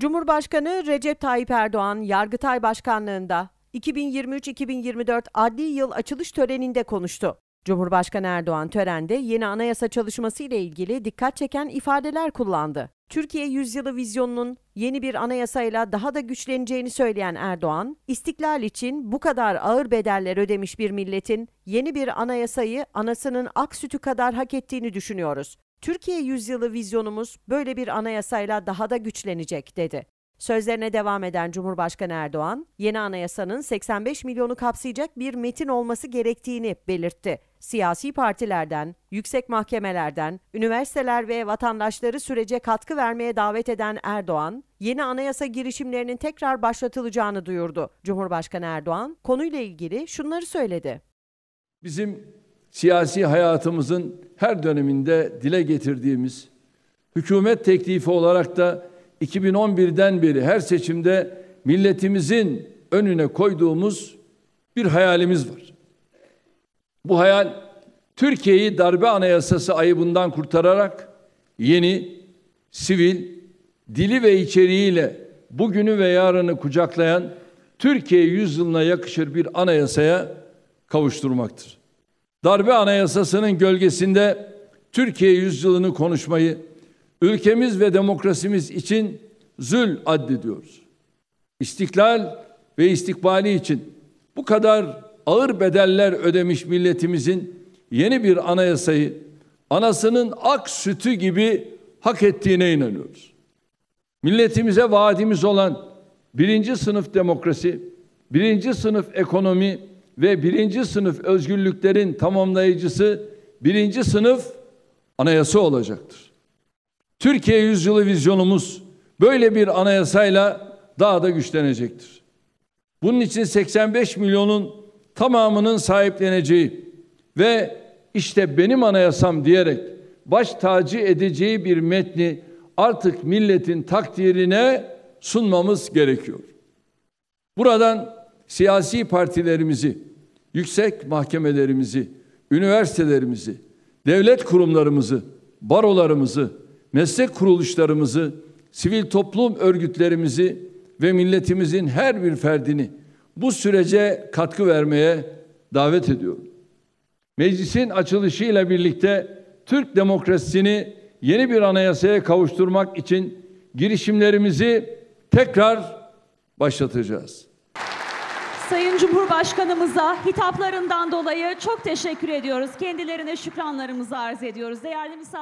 Cumhurbaşkanı Recep Tayyip Erdoğan, Yargıtay Başkanlığında 2023-2024 adli yıl açılış töreninde konuştu. Cumhurbaşkanı Erdoğan törende yeni anayasa çalışması ile ilgili dikkat çeken ifadeler kullandı. Türkiye yüzyılı vizyonunun yeni bir anayasayla daha da güçleneceğini söyleyen Erdoğan, istiklal için bu kadar ağır bedeller ödemiş bir milletin yeni bir anayasayı anasının ak sütü kadar hak ettiğini düşünüyoruz. Türkiye yüzyılı vizyonumuz böyle bir anayasayla daha da güçlenecek dedi. Sözlerine devam eden Cumhurbaşkanı Erdoğan, yeni anayasanın 85 milyonu kapsayacak bir metin olması gerektiğini belirtti. Siyasi partilerden, yüksek mahkemelerden, üniversiteler ve vatandaşları sürece katkı vermeye davet eden Erdoğan, yeni anayasa girişimlerinin tekrar başlatılacağını duyurdu. Cumhurbaşkanı Erdoğan konuyla ilgili şunları söyledi. Bizim siyasi hayatımızın her döneminde dile getirdiğimiz, hükümet teklifi olarak da 2011'den beri her seçimde milletimizin önüne koyduğumuz bir hayalimiz var. Bu hayal Türkiye'yi darbe anayasası ayıbından kurtararak yeni, sivil, dili ve içeriğiyle bugünü ve yarını kucaklayan Türkiye yüzyılına yakışır bir anayasaya kavuşturmaktır. Darbe Anayasası'nın gölgesinde Türkiye yüzyılını konuşmayı ülkemiz ve demokrasimiz için zül addediyoruz. İstiklal ve istikbali için bu kadar ağır bedeller ödemiş milletimizin yeni bir anayasayı anasının ak sütü gibi hak ettiğine inanıyoruz. Milletimize vaadimiz olan birinci sınıf demokrasi, birinci sınıf ekonomi, ve birinci sınıf özgürlüklerin tamamlayıcısı birinci sınıf anayasa olacaktır. Türkiye yüzyılı vizyonumuz böyle bir anayasayla daha da güçlenecektir. Bunun için 85 milyonun tamamının sahipleneceği ve işte benim anayasam diyerek baş tacı edeceği bir metni artık milletin takdirine sunmamız gerekiyor. Buradan siyasi partilerimizi yüksek mahkemelerimizi, üniversitelerimizi, devlet kurumlarımızı, barolarımızı, meslek kuruluşlarımızı, sivil toplum örgütlerimizi ve milletimizin her bir ferdini bu sürece katkı vermeye davet ediyorum. Meclisin açılışıyla birlikte Türk demokrasisini yeni bir anayasaya kavuşturmak için girişimlerimizi tekrar başlatacağız. Sayın Cumhurbaşkanımıza hitaplarından dolayı çok teşekkür ediyoruz. Kendilerine şükranlarımızı arz ediyoruz. Değerli misafir